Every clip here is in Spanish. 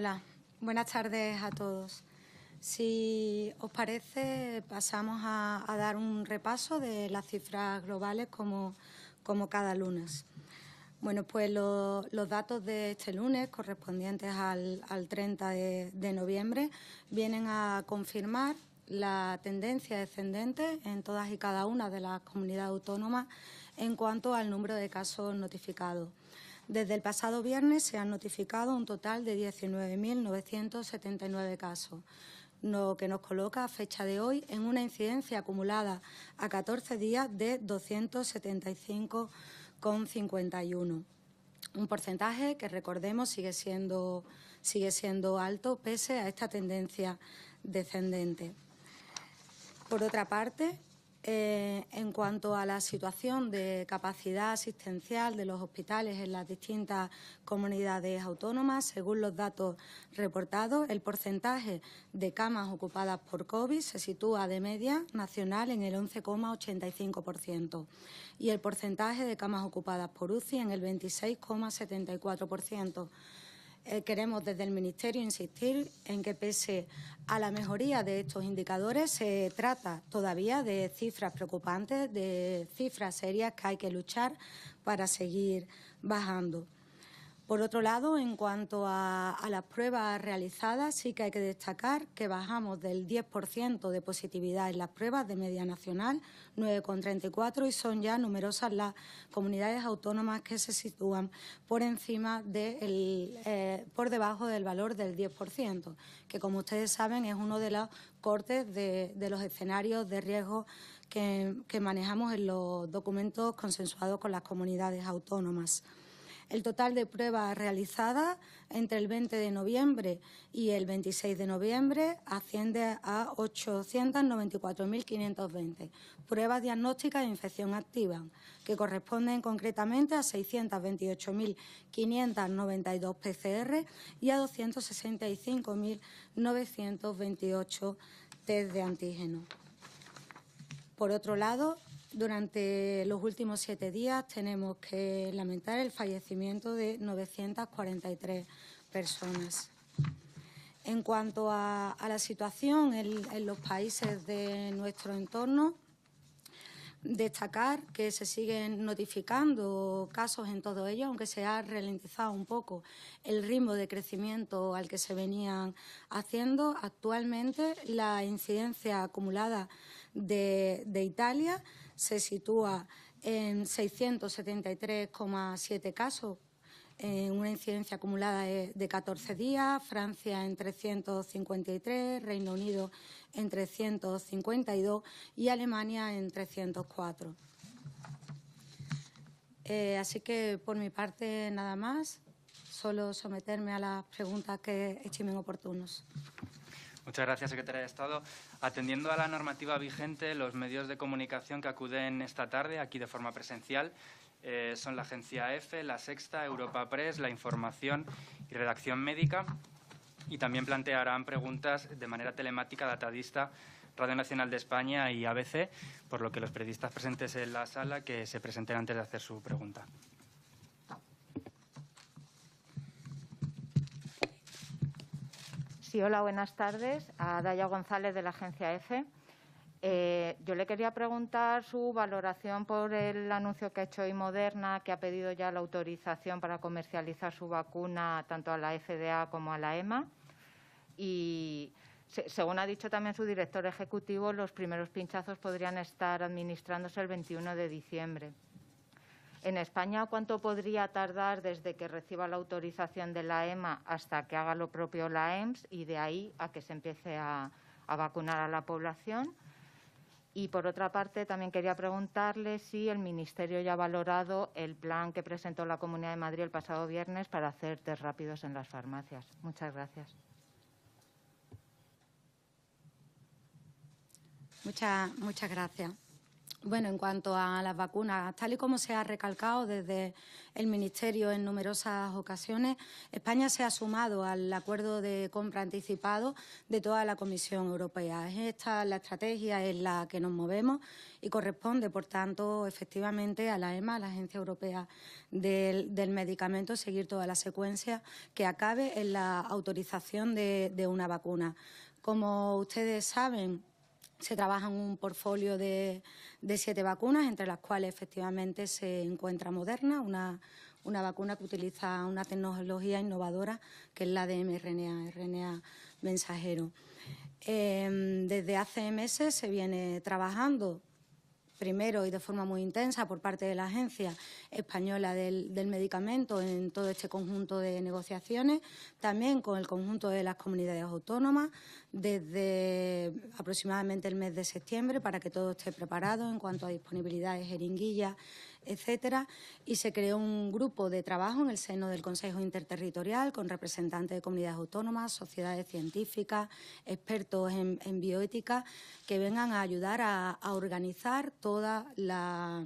Hola, buenas tardes a todos. Si os parece, pasamos a, dar un repaso de las cifras globales como, cada lunes. Bueno, pues los datos de este lunes, correspondientes al, al 30 de, noviembre, vienen a confirmar la tendencia descendente en todas y cada una de las comunidades autónomas en cuanto al número de casos notificados. Desde el pasado viernes se han notificado un total de 19.979 casos, lo que nos coloca a fecha de hoy en una incidencia acumulada a 14 días de 275,51. Un porcentaje que, recordemos, sigue siendo, sigue siendo alto pese a esta tendencia descendente. Por otra parte, eh, en cuanto a la situación de capacidad asistencial de los hospitales en las distintas comunidades autónomas, según los datos reportados, el porcentaje de camas ocupadas por COVID se sitúa de media nacional en el 11,85% y el porcentaje de camas ocupadas por UCI en el 26,74%. Eh, queremos desde el Ministerio insistir en que pese a la mejoría de estos indicadores, se trata todavía de cifras preocupantes, de cifras serias que hay que luchar para seguir bajando. Por otro lado, en cuanto a, las pruebas realizadas, sí que hay que destacar que bajamos del 10% de positividad en las pruebas de media nacional, 9,34, y son ya numerosas las comunidades autónomas que se sitúan por encima eh, por debajo del valor del 10%, que como ustedes saben es uno de los cortes de, los escenarios de riesgo que manejamos en los documentos consensuados con las comunidades autónomas. El total de pruebas realizadas entre el 20 de noviembre y el 26 de noviembre asciende a 894.520 pruebas diagnósticas de infección activa, que corresponden concretamente a 628.592 PCR y a 265.928 test de antígeno. Por otro lado, durante los últimos siete días tenemos que lamentar el fallecimiento de 943 personas. En cuanto a, la situación en, los países de nuestro entorno, destacar que se siguen notificando casos en todo ello, aunque se ha ralentizado un poco el ritmo de crecimiento al que se venían haciendo. Actualmente la incidencia acumulada de Italia se sitúa en 673,7 casos, en una incidencia acumulada de 14 días, Francia en 353, Reino Unido en 352 y Alemania en 304. Eh, así que, por mi parte, nada más. Solo someterme a las preguntas que estimen oportunos. Muchas gracias, secretaria de Estado. Atendiendo a la normativa vigente, los medios de comunicación que acuden esta tarde aquí de forma presencial eh, son la Agencia EFE, e, La Sexta, Europa Press, La Información y Redacción Médica. Y también plantearán preguntas de manera telemática, datadista, Radio Nacional de España y ABC, por lo que los periodistas presentes en la sala que se presenten antes de hacer su pregunta. Sí, hola, buenas tardes. A Daya González de la agencia EFE. Eh, yo le quería preguntar su valoración por el anuncio que ha hecho hoy Moderna, que ha pedido ya la autorización para comercializar su vacuna tanto a la FDA como a la EMA. Y según ha dicho también su director ejecutivo, los primeros pinchazos podrían estar administrándose el 21 de diciembre. En España, ¿cuánto podría tardar desde que reciba la autorización de la EMA hasta que haga lo propio la EMS y de ahí a que se empiece a, vacunar a la población? Y, por otra parte, también quería preguntarle si el Ministerio ya ha valorado el plan que presentó la Comunidad de Madrid el pasado viernes para hacer test rápidos en las farmacias. Muchas gracias. muchas gracias. Bueno, en cuanto a las vacunas, tal y como se ha recalcado desde el Ministerio en numerosas ocasiones, España se ha sumado al acuerdo de compra anticipado de toda la Comisión Europea. Es esta la estrategia en la que nos movemos y corresponde, por tanto, efectivamente a la EMA, la Agencia Europea del, Medicamento, seguir toda la secuencia que acabe en la autorización de una vacuna. Como ustedes saben, se trabaja en un portfolio de, de, siete vacunas, entre las cuales efectivamente se encuentra Moderna, una, una vacuna que utiliza una tecnología innovadora que es la de mRNA, RNA mensajero. Em, desde hace meses se viene trabajando primero y de forma muy intensa por parte de la Agencia Española del, Medicamento en todo este conjunto de negociaciones, también con el conjunto de las comunidades autónomas desde aproximadamente el mes de septiembre para que todo esté preparado en cuanto a disponibilidad de jeringuillas, etcétera, y se creó un grupo de trabajo en el seno del Consejo Interterritorial con representantes de comunidades autónomas, sociedades científicas, expertos en, bioética, que vengan a ayudar a, organizar toda la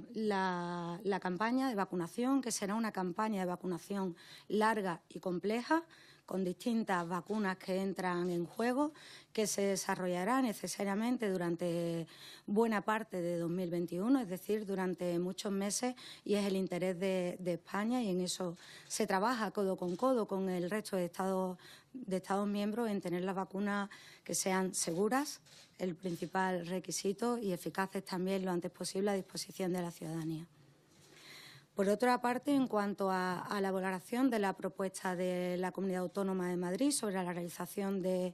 campaña de vacunación, que será una campaña de vacunación larga y compleja, con distintas vacunas que entran en juego, que se desarrollará necesariamente durante buena parte de 2021, es decir, durante muchos meses, y es el interés de, España, y en eso se trabaja codo con codo con el resto de Estados miembros en tener las vacunas que sean seguras, el principal requisito, y eficaces también lo antes posible a disposición de la ciudadanía. Por otra parte, en cuanto a, la valoración de la propuesta de la Comunidad Autónoma de Madrid sobre la realización de,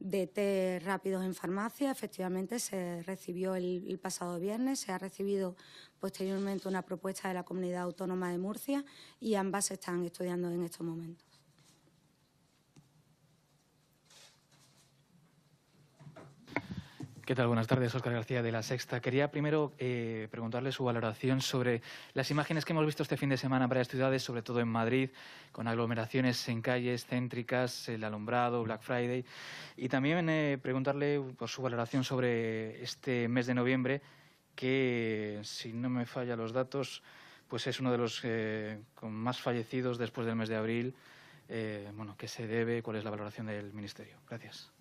test rápidos en farmacia, efectivamente se recibió el, el pasado viernes, se ha recibido posteriormente una propuesta de la Comunidad Autónoma de Murcia y ambas se están estudiando en estos momentos. ¿Qué tal? Buenas tardes, Oscar García de La Sexta. Quería primero eh, preguntarle su valoración sobre las imágenes que hemos visto este fin de semana en varias ciudades, sobre todo en Madrid, con aglomeraciones en calles céntricas, el alumbrado, Black Friday. Y también eh, preguntarle por su valoración sobre este mes de noviembre, que, si no me falla los datos, pues es uno de los eh, con más fallecidos después del mes de abril. bueno, ¿qué se debe? ¿Cuál es la valoración del Ministerio? Gracias.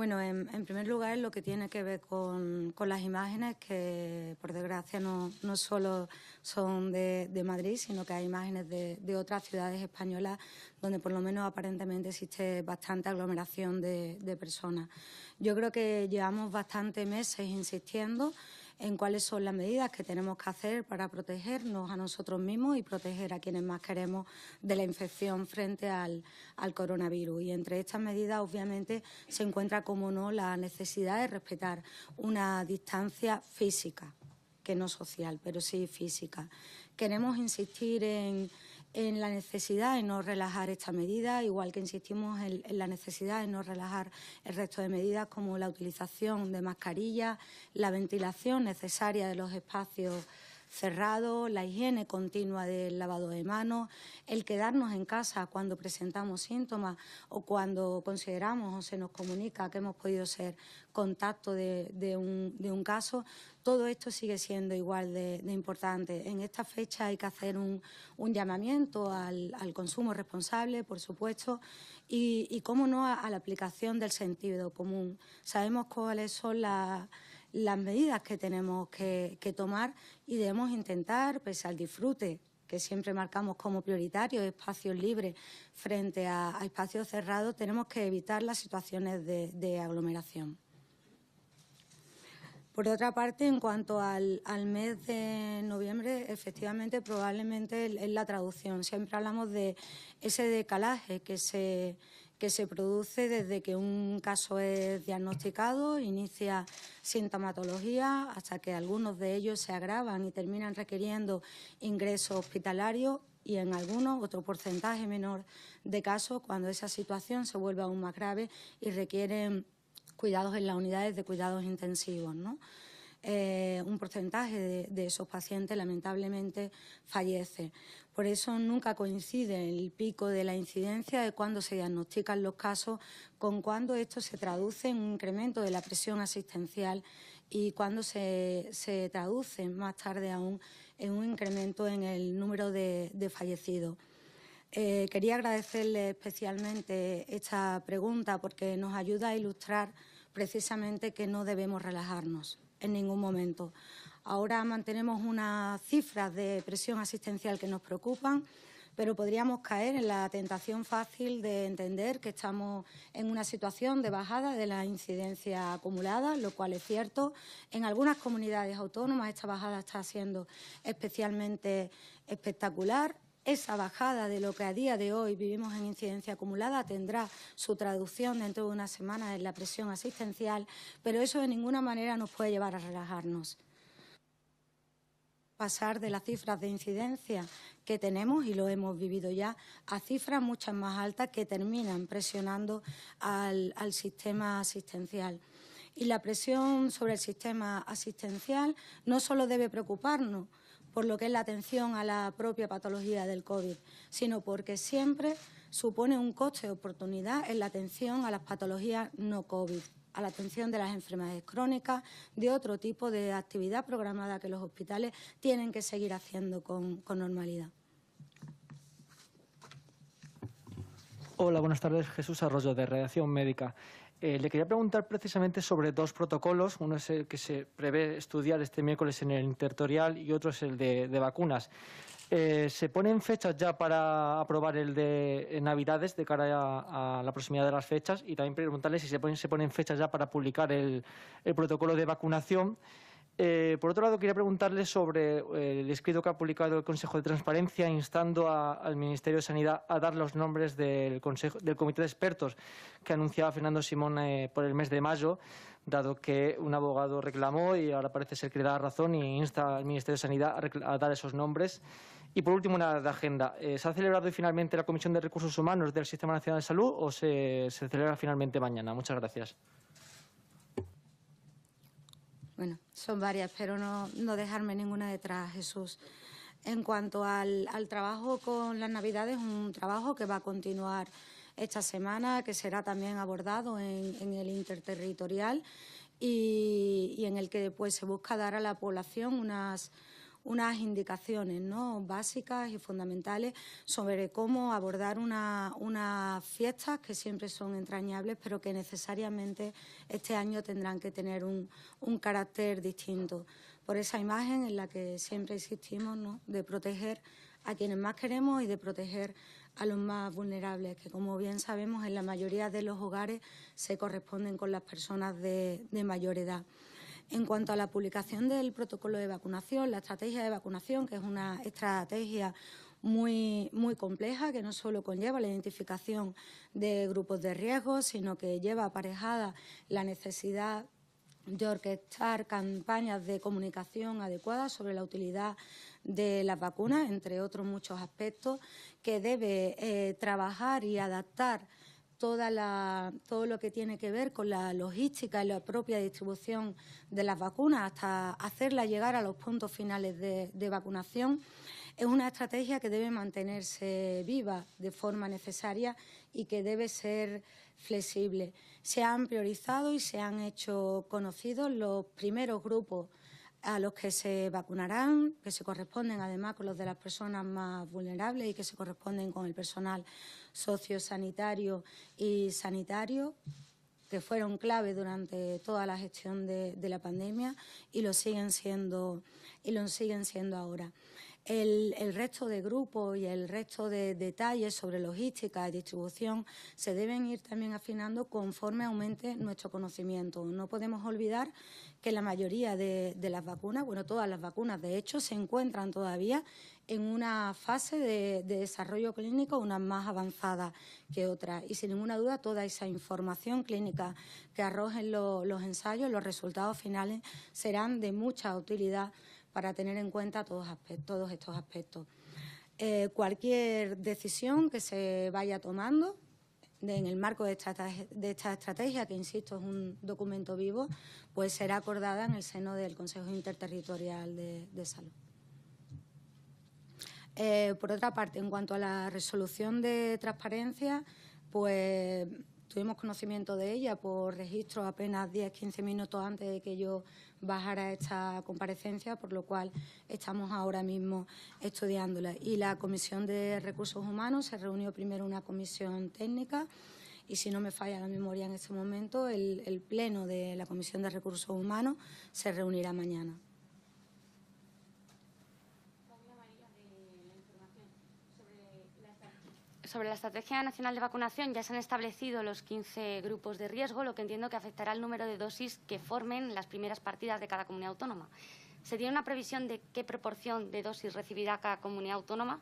Bueno, en, primer lugar, lo que tiene que ver con, las imágenes, que por desgracia no, solo son de, Madrid, sino que hay imágenes de, otras ciudades españolas donde por lo menos aparentemente existe bastante aglomeración de, de personas. Yo creo que llevamos bastantes meses insistiendo en cuáles son las medidas que tenemos que hacer para protegernos a nosotros mismos y proteger a quienes más queremos de la infección frente al, al coronavirus. Y entre estas medidas, obviamente, se encuentra, como no, la necesidad de respetar una distancia física, que no social, pero sí física. Queremos insistir en en la necesidad de no relajar esta medida, igual que insistimos en, la necesidad de no relajar el resto de medidas como la utilización de mascarillas, la ventilación necesaria de los espacios cerrado, la higiene continua del lavado de manos, el quedarnos en casa cuando presentamos síntomas o cuando consideramos o se nos comunica que hemos podido ser contacto de, un, caso, todo esto sigue siendo igual de, importante. En esta fecha hay que hacer un, llamamiento al, consumo responsable, por supuesto, y, cómo no, a la aplicación del sentido común. Sabemos cuáles son las las medidas que tenemos que, tomar y debemos intentar, pese al disfrute que siempre marcamos como prioritario, espacios libres frente a, espacios cerrados, tenemos que evitar las situaciones de, aglomeración. Por otra parte, en cuanto al, al, mes de noviembre, efectivamente, probablemente es la traducción. Siempre hablamos de ese decalaje que se, que se produce desde que un caso es diagnosticado, inicia sintomatología, hasta que algunos de ellos se agravan y terminan requiriendo ingreso hospitalario y en algunos otro porcentaje menor de casos cuando esa situación se vuelve aún más grave y requieren cuidados en las unidades de cuidados intensivos. Eh, un porcentaje de, esos pacientes lamentablemente fallece. Por eso nunca coincide el pico de la incidencia de cuando se diagnostican los casos con cuando esto se traduce en un incremento de la presión asistencial y cuando se, traduce más tarde aún en un incremento en el número de, fallecidos. Eh, quería agradecerle especialmente esta pregunta porque nos ayuda a ilustrar precisamente que no debemos relajarnos en ningún momento. Ahora mantenemos unas cifras de presión asistencial que nos preocupan, pero podríamos caer en la tentación fácil de entender que estamos en una situación de bajada de la incidencia acumulada, lo cual es cierto. En algunas comunidades autónomas esta bajada está siendo especialmente espectacular. Esa bajada de lo que a día de hoy vivimos en incidencia acumulada tendrá su traducción dentro de una semana en la presión asistencial, pero eso de ninguna manera nos puede llevar a relajarnos pasar de las cifras de incidencia que tenemos, y lo hemos vivido ya, a cifras muchas más altas que terminan presionando al, sistema asistencial. Y la presión sobre el sistema asistencial no solo debe preocuparnos, por lo que es la atención a la propia patología del COVID, sino porque siempre supone un coste de oportunidad en la atención a las patologías no COVID a la atención de las enfermedades crónicas, de otro tipo de actividad programada que los hospitales tienen que seguir haciendo con, normalidad. Hola, buenas tardes. Jesús Arroyo, de Redacción Médica. Eh, le quería preguntar precisamente sobre dos protocolos. Uno es el que se prevé estudiar este miércoles en el intertorial y otro es el de vacunas. Eh, ¿Se ponen fechas ya para aprobar el de eh, Navidades de cara a, la proximidad de las fechas? Y también preguntarle si se ponen, fechas ya para publicar el, protocolo de vacunación. Eh, por otro lado, quería preguntarle sobre el escrito que ha publicado el Consejo de Transparencia instando al Ministerio de Sanidad a dar los nombres del, consejo, del Comité de Expertos que anunciaba Fernando Simón por el mes de mayo, dado que un abogado reclamó y ahora parece ser que le da razón y insta al Ministerio de Sanidad a dar esos nombres. Y por último, una de agenda. Eh, ¿Se ha celebrado finalmente la Comisión de Recursos Humanos del Sistema Nacional de Salud o se, celebra finalmente mañana? Muchas gracias. Bueno, son varias, pero no, dejarme ninguna detrás, Jesús. En cuanto al, trabajo con las Navidades, un trabajo que va a continuar esta semana, que será también abordado en, el interterritorial y, en el que después pues, se busca dar a la población unas unas indicaciones ¿no? básicas y fundamentales sobre cómo abordar unas una fiestas que siempre son entrañables, pero que necesariamente este año tendrán que tener un, carácter distinto. Por esa imagen en la que siempre insistimos de proteger a quienes más queremos y de proteger a los más vulnerables, que como bien sabemos en la mayoría de los hogares se corresponden con las personas de, de mayor edad. En cuanto a la publicación del protocolo de vacunación, la estrategia de vacunación, que es una estrategia muy, muy compleja, que no solo conlleva la identificación de grupos de riesgo, sino que lleva aparejada la necesidad de orquestar campañas de comunicación adecuadas sobre la utilidad de las vacunas, entre otros muchos aspectos, que debe eh, trabajar y adaptar todo lo que tiene que ver con la logística y la propia distribución de las vacunas hasta hacerla llegar a los puntos finales de, de vacunación es una estrategia que debe mantenerse viva de forma necesaria y que debe ser flexible. Se han priorizado y se han hecho conocidos los primeros grupos a los que se vacunarán, que se corresponden además con los de las personas más vulnerables y que se corresponden con el personal sociosanitario y sanitario, que fueron clave durante toda la gestión de, la pandemia y lo siguen siendo, y lo siguen siendo ahora. El, resto de grupos y el resto de detalles sobre logística y distribución se deben ir también afinando conforme aumente nuestro conocimiento. No podemos olvidar que la mayoría de, las vacunas, bueno, todas las vacunas, de hecho, se encuentran todavía en una fase de, desarrollo clínico, una más avanzada que otra. Y sin ninguna duda, toda esa información clínica que arrojen los ensayos, los resultados finales, serán de mucha utilidad para tener en cuenta todos, estos aspectos. Eh, cualquier decisión que se vaya tomando en el marco de esta, estrategia, que insisto es un documento vivo, pues será acordada en el seno del Consejo Interterritorial de, Salud. Eh, por otra parte, en cuanto a la resolución de transparencia, pues tuvimos conocimiento de ella por registro apenas 10-15 minutos antes de que yo a esta comparecencia, por lo cual estamos ahora mismo estudiándola. Y la Comisión de Recursos Humanos se reunió primero una comisión técnica y si no me falla la memoria en este momento, el Pleno de la Comisión de Recursos Humanos se reunirá mañana. Sobre la Estrategia Nacional de Vacunación ya se han establecido los 15 grupos de riesgo, lo que entiendo que afectará el número de dosis que formen las primeras partidas de cada comunidad autónoma. ¿Se tiene una previsión de qué proporción de dosis recibirá cada comunidad autónoma?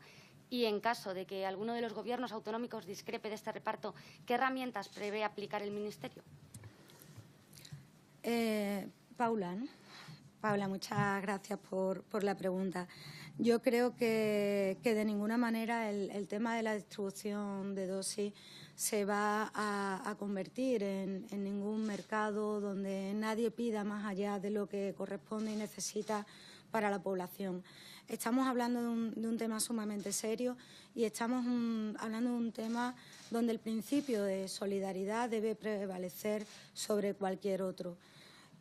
Y en caso de que alguno de los gobiernos autonómicos discrepe de este reparto, ¿qué herramientas prevé aplicar el Ministerio? Eh, Paula, Paula, muchas gracias por la pregunta. Yo creo que, de ninguna manera el, tema de la distribución de dosis se va a, convertir en, ningún mercado donde nadie pida más allá de lo que corresponde y necesita para la población. Estamos hablando de un, tema sumamente serio y estamos hablando de un tema donde el principio de solidaridad debe prevalecer sobre cualquier otro.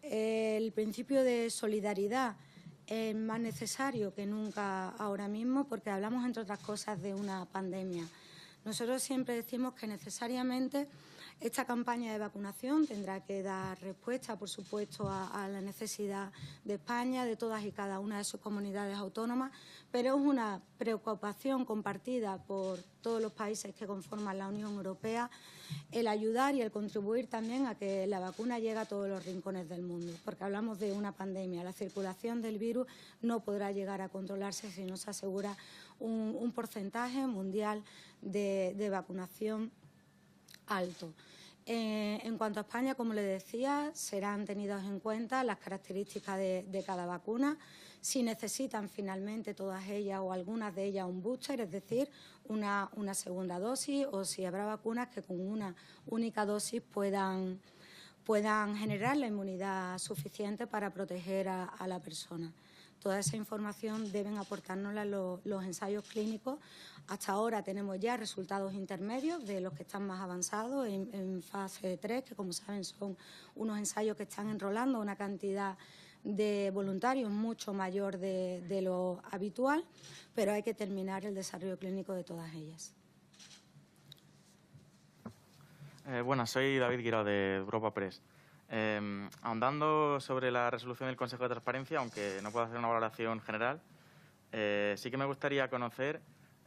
El principio de solidaridad es más necesario que nunca ahora mismo porque hablamos, entre otras cosas, de una pandemia. Nosotros siempre decimos que necesariamente esta campaña de vacunación tendrá que dar respuesta, por supuesto, a, la necesidad de España, de todas y cada una de sus comunidades autónomas, pero es una preocupación compartida por todos los países que conforman la Unión Europea el ayudar y el contribuir también a que la vacuna llegue a todos los rincones del mundo, porque hablamos de una pandemia. La circulación del virus no podrá llegar a controlarse si no se asegura un, porcentaje mundial de vacunación alto. Eh, en cuanto a España, como le decía, serán tenidas en cuenta las características de, cada vacuna. Si necesitan finalmente todas ellas o algunas de ellas un booster, es decir, una, segunda dosis, o si habrá vacunas que con una única dosis puedan, generar la inmunidad suficiente para proteger a la persona. Toda esa información deben aportarnos los, ensayos clínicos. Hasta ahora tenemos ya resultados intermedios de los que están más avanzados en, fase 3, que como saben son unos ensayos que están enrolando una cantidad de voluntarios mucho mayor de, lo habitual, pero hay que terminar el desarrollo clínico de todas ellas. Eh, buenas, soy David Guirao de Europa Press. Em, ahondando sobre la resolución del Consejo de Transparencia, aunque no puedo hacer una valoración general, eh, sí que me gustaría conocer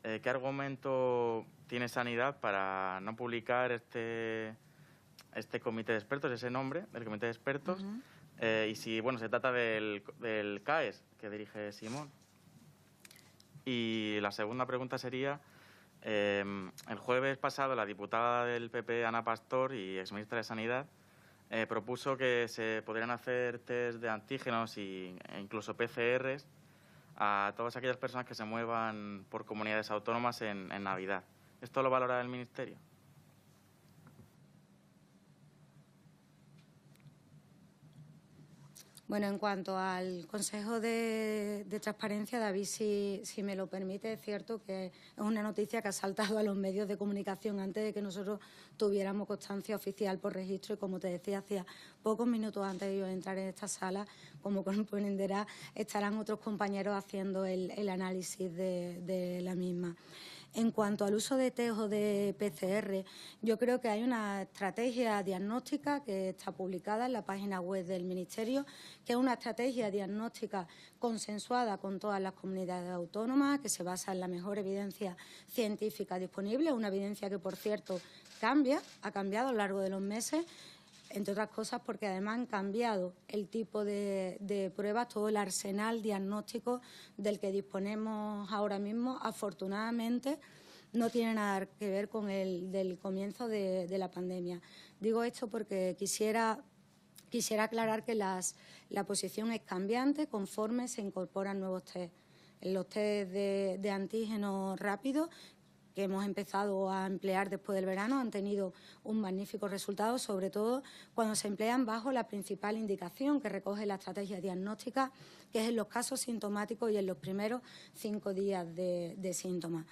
eh, qué argumento tiene Sanidad para no publicar este, este comité de expertos, ese nombre del comité de expertos, eh, y si bueno se trata del, del CAES que dirige Simón. Y la segunda pregunta sería, em, el jueves pasado la diputada del PP, Ana Pastor, y exministra de Sanidad, eh, propuso que se podrían hacer test de antígenos y, e incluso PCRs a todas aquellas personas que se muevan por comunidades autónomas en, en Navidad. ¿Esto lo valora el Ministerio? Bueno, en cuanto al Consejo de, Transparencia, David, si, si, me lo permite, es cierto que es una noticia que ha saltado a los medios de comunicación antes de que nosotros tuviéramos constancia oficial por registro y, como te decía, hacía pocos minutos antes de yo entrar en esta sala, como comprenderá, estarán otros compañeros haciendo el, análisis de la misma. En cuanto al uso de test o de PCR, yo creo que hay una estrategia diagnóstica que está publicada en la página web del Ministerio, que es una estrategia diagnóstica consensuada con todas las comunidades autónomas, que se basa en la mejor evidencia científica disponible, una evidencia que, por cierto, cambia, ha cambiado a lo largo de los meses entre otras cosas porque además han cambiado el tipo de, pruebas, todo el arsenal diagnóstico del que disponemos ahora mismo, afortunadamente no tiene nada que ver con el del comienzo de, la pandemia. Digo esto porque quisiera Quisiera aclarar que las, la posición es cambiante conforme se incorporan nuevos test. Los test de, de antígenos rápidos hemos empezado a emplear después del verano han tenido un magnífico resultado, sobre todo cuando se emplean bajo la principal indicación que recoge la estrategia diagnóstica, que es en los casos sintomáticos y en los primeros cinco días de, de síntomas.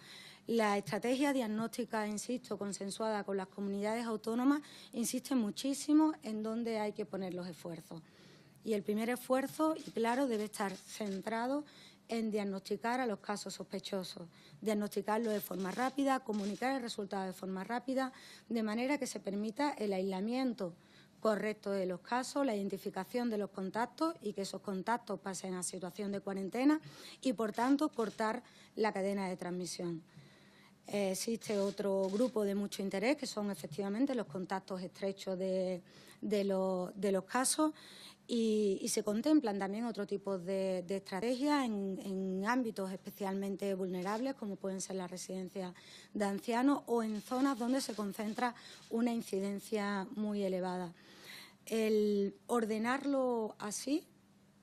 La estrategia diagnóstica, insisto, consensuada con las comunidades autónomas, insiste muchísimo en dónde hay que poner los esfuerzos. Y el primer esfuerzo, y claro, debe estar centrado en diagnosticar a los casos sospechosos, diagnosticarlos de forma rápida, comunicar el resultado de forma rápida, de manera que se permita el aislamiento correcto de los casos, la identificación de los contactos y que esos contactos pasen a situación de cuarentena y, por tanto, cortar la cadena de transmisión. existe otro grupo de mucho interés, que son efectivamente los contactos estrechos de, de los casos y, se contemplan también otro tipo de, estrategias en, ámbitos especialmente vulnerables, como pueden ser las residencias de ancianos o en zonas donde se concentra una incidencia muy elevada. El ordenarlo así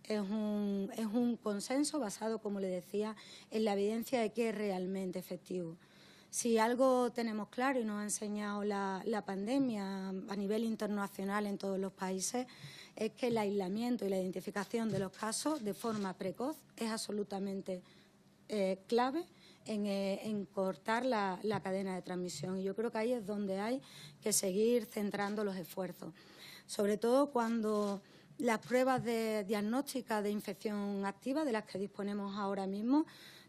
es un, consenso basado, como le decía, en la evidencia de que es realmente efectivo. Si algo tenemos claro y nos ha enseñado la pandemia a nivel internacional en todos los países, es que el aislamiento y la identificación de los casos de forma precoz es absolutamente eh, clave eh, en, cortar la, la, cadena de transmisión. Y yo creo que ahí es donde hay que seguir centrando los esfuerzos, sobre todo cuando las pruebas de diagnóstica de infección activa, de las que disponemos ahora mismo,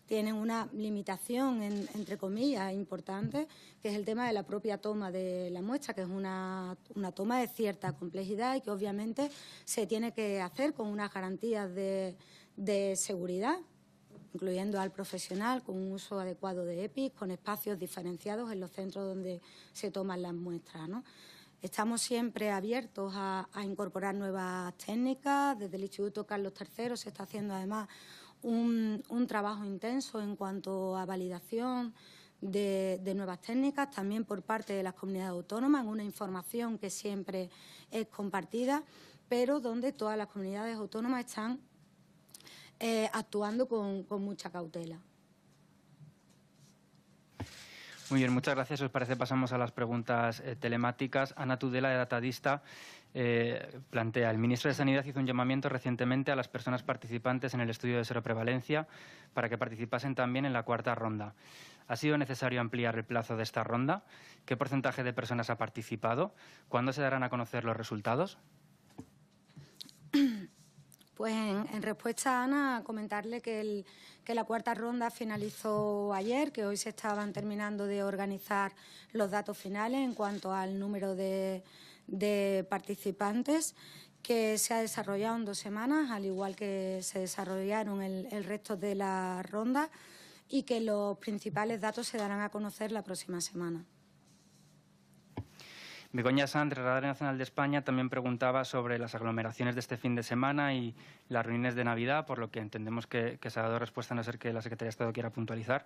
tienen una limitación, entre comillas, importante, que es el tema de la propia toma de la muestra, que es una, toma de cierta complejidad y que obviamente se tiene que hacer con unas garantías de, seguridad incluyendo al profesional, con un uso adecuado de EPIs, con espacios diferenciados en los centros donde se toman las muestras. Estamos siempre abiertos a, a, incorporar nuevas técnicas. Desde el Instituto Carlos III se está haciendo además un, trabajo intenso en cuanto a validación de, nuevas técnicas, también por parte de las comunidades autónomas, en una información que siempre es compartida, pero donde todas las comunidades autónomas están eh, actuando con, mucha cautela. Muy bien, muchas gracias. Os parece pasamos a las preguntas eh, telemáticas. Ana Tudela, de Datadista, eh, plantea, el ministro de Sanidad hizo un llamamiento recientemente a las personas participantes en el estudio de seroprevalencia para que participasen también en la cuarta ronda. ¿Ha sido necesario ampliar el plazo de esta ronda? ¿Qué porcentaje de personas ha participado? ¿Cuándo se darán a conocer los resultados? Pues en, respuesta a Ana, comentarle que, la cuarta ronda finalizó ayer, que hoy se estaban terminando de organizar los datos finales en cuanto al número de, de participantes que se ha desarrollado en dos semanas, al igual que se desarrollaron el, el resto de la ronda y que los principales datos se darán a conocer la próxima semana. Begoña Sandra, Radar Nacional de España, también preguntaba sobre las aglomeraciones de este fin de semana y las reuniones de Navidad, por lo que entendemos que, se ha dado respuesta, a no ser que la Secretaría de Estado quiera puntualizar.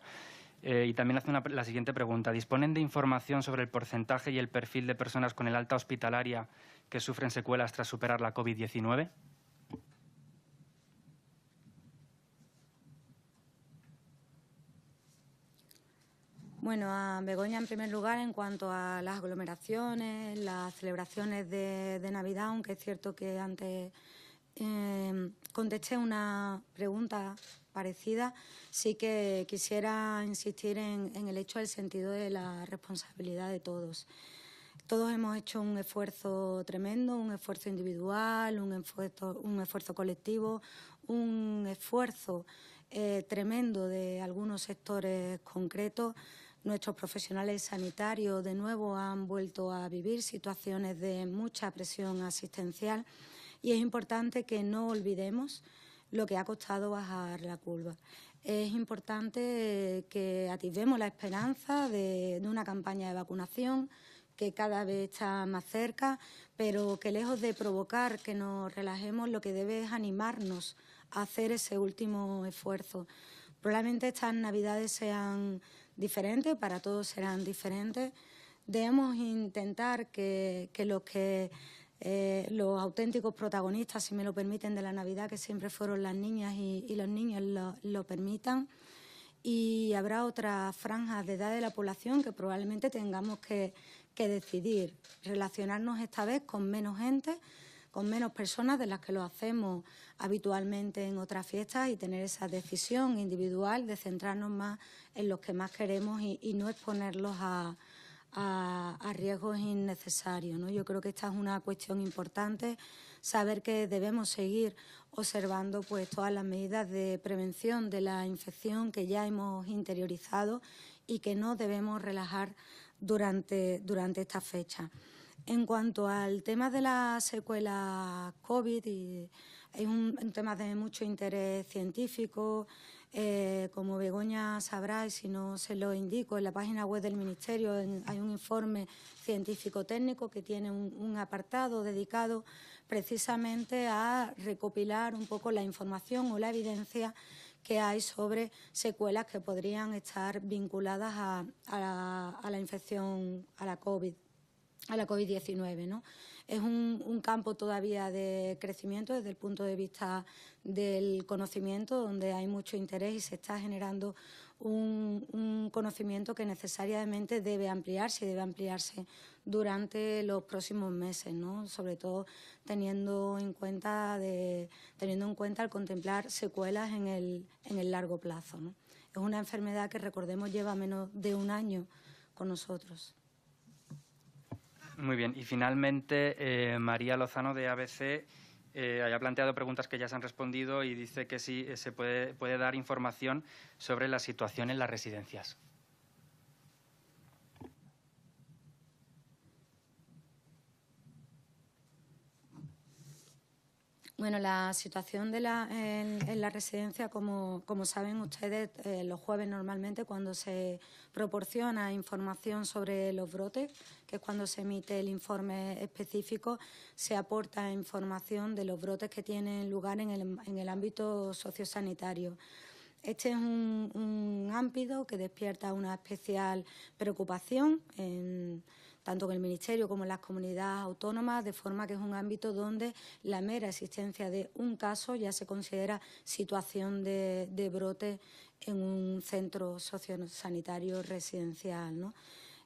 Eh, y también hace la siguiente pregunta. ¿Disponen de información sobre el porcentaje y el perfil de personas con el alta hospitalaria que sufren secuelas tras superar la COVID-19? Bueno, a Begoña en primer lugar en cuanto a las aglomeraciones, las celebraciones de, Navidad, aunque es cierto que antes em, contesté una pregunta parecida, sí que quisiera insistir en, el hecho del sentido de la responsabilidad de todos. Todos hemos hecho un esfuerzo tremendo, un esfuerzo individual, un esfuerzo, colectivo, un esfuerzo eh, tremendo de algunos sectores concretos Nuestros profesionales sanitarios de nuevo han vuelto a vivir situaciones de mucha presión asistencial y es importante que no olvidemos lo que ha costado bajar la curva. Es importante que ativemos la esperanza de, de una campaña de vacunación que cada vez está más cerca, pero que lejos de provocar que nos relajemos, lo que debe es animarnos a hacer ese último esfuerzo. Probablemente estas navidades sean diferentes, para todos serán diferentes. Debemos intentar que, eh, los auténticos protagonistas, si me lo permiten, de la Navidad, que siempre fueron las niñas y, los niños, lo, permitan. Y habrá otras franjas de edad de la población que probablemente tengamos que decidir relacionarnos esta vez con menos gente, con menos personas de las que lo hacemos habitualmente en otras fiestas y tener esa decisión individual de centrarnos más en los que más queremos y, no exponerlos a, riesgos innecesarios. Yo creo que esta es una cuestión importante, saber que debemos seguir observando pues, todas las medidas de prevención de la infección que ya hemos interiorizado y que no debemos relajar durante esta fecha. En cuanto al tema de las secuelas COVID, es un, tema de mucho interés científico. Eh, como Begoña sabrá, y si no se lo indico, en la página web del Ministerio hay un informe científico-técnico que tiene un, apartado dedicado precisamente a recopilar un poco la información o la evidencia que hay sobre secuelas que podrían estar vinculadas a, la, a la infección, a la COVID a la COVID-19. ¿no? Es un, campo todavía de crecimiento desde el punto de vista del conocimiento, donde hay mucho interés y se está generando un, conocimiento que necesariamente debe ampliarse y debe ampliarse durante los próximos meses, ¿no? sobre todo teniendo en cuenta de, teniendo en cuenta al contemplar secuelas en el, en el largo plazo. Es una enfermedad que recordemos lleva menos de un año con nosotros. Muy bien. Y finalmente, eh, María Lozano de ABC eh, haya planteado preguntas que ya se han respondido y dice que sí eh, se puede dar información sobre la situación en las residencias. Bueno, la situación en, la residencia, como, saben ustedes, eh, los jueves normalmente cuando se proporciona información sobre los brotes, que es cuando se emite el informe específico, se aporta información de los brotes que tienen lugar en el, en el ámbito sociosanitario. Este es un, un ámbito que despierta una especial preocupación en tanto en el Ministerio como en las comunidades autónomas, de forma que es un ámbito donde la mera existencia de un caso ya se considera situación de, brote en un centro sociosanitario residencial.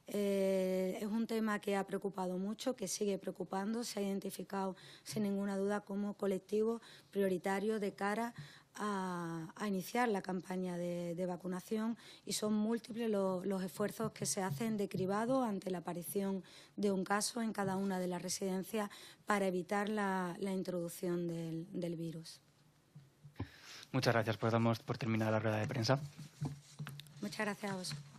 Eh, es un tema que ha preocupado mucho, que sigue preocupando, se ha identificado sin ninguna duda como colectivo prioritario de cara a, iniciar la campaña de, vacunación y son múltiples los, esfuerzos que se hacen de cribado ante la aparición de un caso en cada una de las residencias para evitar la, introducción del, virus. Muchas gracias. Pues damos por terminada la rueda de prensa. Muchas gracias a